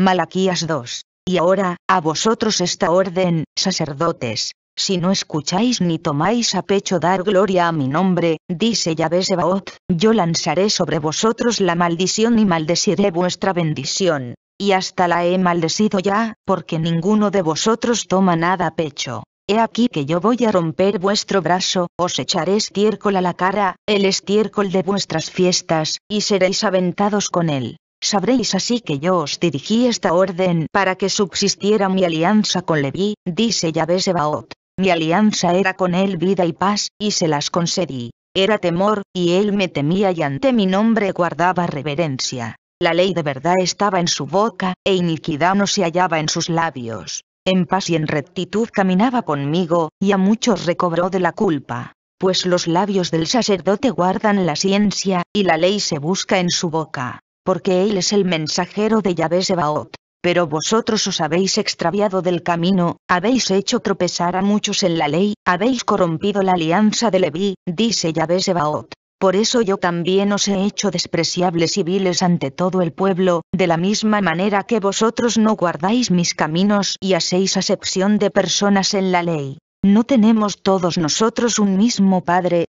Malaquías 2. Y ahora, a vosotros esta orden, sacerdotes, si no escucháis ni tomáis a pecho dar gloria a mi nombre, dice Yahvé Sebaot, yo lanzaré sobre vosotros la maldición y maldeciré vuestra bendición, y hasta la he maldecido ya, porque ninguno de vosotros toma nada a pecho. He aquí que yo voy a romper vuestro brazo, os echaré estiércol a la cara, el estiércol de vuestras fiestas, y seréis aventados con él. Sabréis así que yo os dirigí esta orden para que subsistiera mi alianza con Leví, dice Yahvé Sebaot. Mi alianza era con él vida y paz, y se las concedí. Era temor, y él me temía y ante mi nombre guardaba reverencia. La ley de verdad estaba en su boca, e iniquidad no se hallaba en sus labios. En paz y en rectitud caminaba conmigo, y a muchos recobró de la culpa. Pues los labios del sacerdote guardan la ciencia, y la ley se busca en su boca porque él es el mensajero de Yahvé Sebaot. Pero vosotros os habéis extraviado del camino, habéis hecho tropezar a muchos en la ley, habéis corrompido la alianza de Leví, dice Yahvé Sebaot. Por eso yo también os he hecho despreciables y viles ante todo el pueblo, de la misma manera que vosotros no guardáis mis caminos y hacéis acepción de personas en la ley. ¿No tenemos todos nosotros un mismo Padre?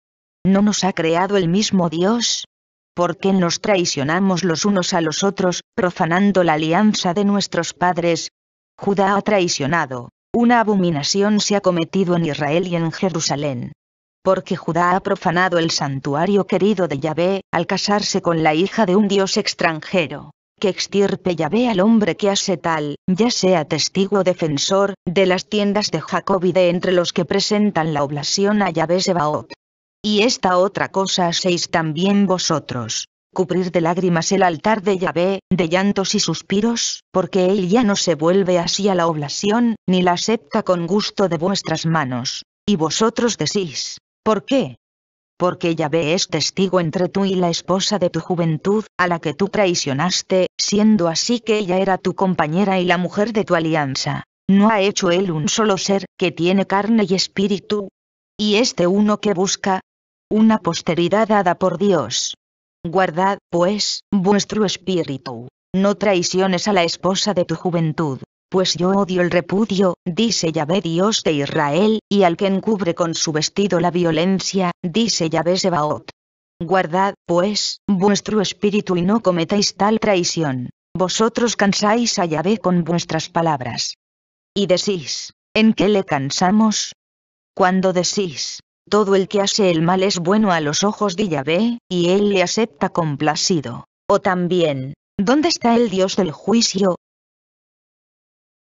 ¿No nos ha creado el mismo Dios? porque nos traicionamos los unos a los otros, profanando la alianza de nuestros padres. Judá ha traicionado, una abominación se ha cometido en Israel y en Jerusalén. Porque Judá ha profanado el santuario querido de Yahvé, al casarse con la hija de un dios extranjero. Que extirpe Yahvé al hombre que hace tal, ya sea testigo o defensor, de las tiendas de Jacob y de entre los que presentan la oblación a Yahvé Sebaot. Y esta otra cosa hacéis también vosotros, cubrir de lágrimas el altar de Yahvé, de llantos y suspiros, porque él ya no se vuelve así a la oblación, ni la acepta con gusto de vuestras manos. Y vosotros decís, ¿por qué? Porque Yahvé es testigo entre tú y la esposa de tu juventud, a la que tú traicionaste, siendo así que ella era tu compañera y la mujer de tu alianza. ¿No ha hecho él un solo ser, que tiene carne y espíritu? Y este uno que busca, una posteridad dada por Dios. Guardad, pues, vuestro espíritu. No traiciones a la esposa de tu juventud, pues yo odio el repudio, dice Yahvé Dios de Israel, y al que encubre con su vestido la violencia, dice Yahvé Sebaot. Guardad, pues, vuestro espíritu y no cometáis tal traición. Vosotros cansáis a Yahvé con vuestras palabras. Y decís, ¿en qué le cansamos? Cuando decís, todo el que hace el mal es bueno a los ojos de Yahvé, y él le acepta complacido. O también, ¿dónde está el Dios del juicio?